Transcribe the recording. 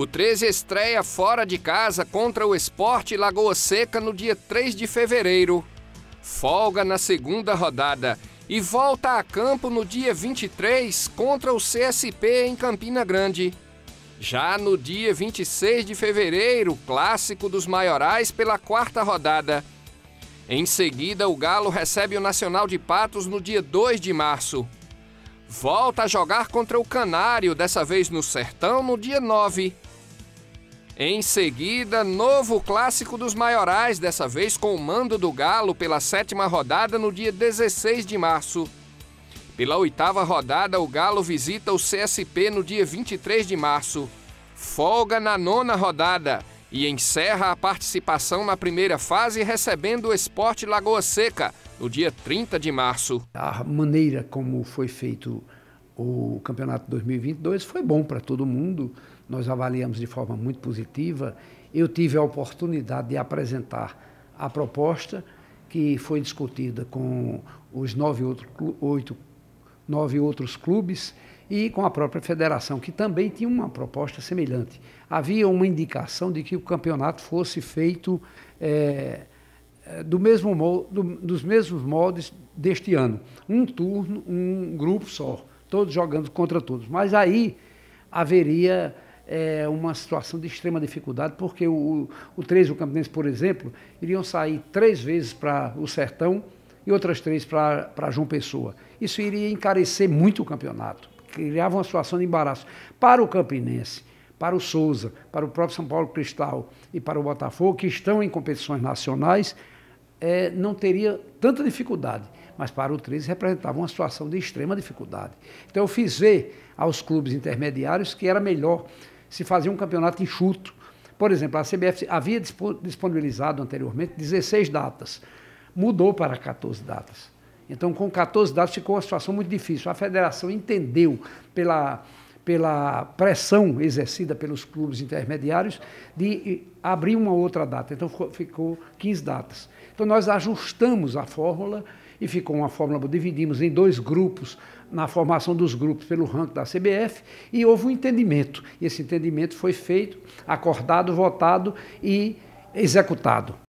O 13 estreia fora de casa contra o Esporte Lagoa Seca no dia 3 de fevereiro. Folga na segunda rodada e volta a campo no dia 23 contra o CSP em Campina Grande. Já no dia 26 de fevereiro, clássico dos maiorais pela quarta rodada. Em seguida, o Galo recebe o Nacional de Patos no dia 2 de março volta a jogar contra o Canário, dessa vez no Sertão, no dia 9. Em seguida, novo clássico dos maiorais, dessa vez com o mando do Galo pela sétima rodada no dia 16 de março. Pela oitava rodada, o Galo visita o CSP no dia 23 de março. Folga na nona rodada e encerra a participação na primeira fase recebendo o Esporte Lagoa Seca no dia 30 de março. A maneira como foi feito o campeonato 2022 foi bom para todo mundo, nós avaliamos de forma muito positiva. Eu tive a oportunidade de apresentar a proposta que foi discutida com os nove outro, oito nove outros clubes e com a própria federação, que também tinha uma proposta semelhante. Havia uma indicação de que o campeonato fosse feito é, é do mesmo do, dos mesmos moldes deste ano. Um turno, um grupo só, todos jogando contra todos. Mas aí haveria é, uma situação de extrema dificuldade, porque o, o três e o Campinense, por exemplo, iriam sair três vezes para o Sertão e outras três para João Pessoa. Isso iria encarecer muito o campeonato, criava uma situação de embaraço para o Campinense, para o Souza, para o próprio São Paulo Cristal e para o Botafogo, que estão em competições nacionais, é, não teria tanta dificuldade. Mas para o 13 representava uma situação de extrema dificuldade. Então eu fiz ver aos clubes intermediários que era melhor se fazer um campeonato enxuto. Por exemplo, a CBF havia disponibilizado anteriormente 16 datas mudou para 14 datas. Então, com 14 datas ficou uma situação muito difícil. A federação entendeu, pela, pela pressão exercida pelos clubes intermediários, de abrir uma outra data. Então, ficou, ficou 15 datas. Então, nós ajustamos a fórmula e ficou uma fórmula, dividimos em dois grupos, na formação dos grupos pelo ranking da CBF, e houve um entendimento. E esse entendimento foi feito, acordado, votado e executado.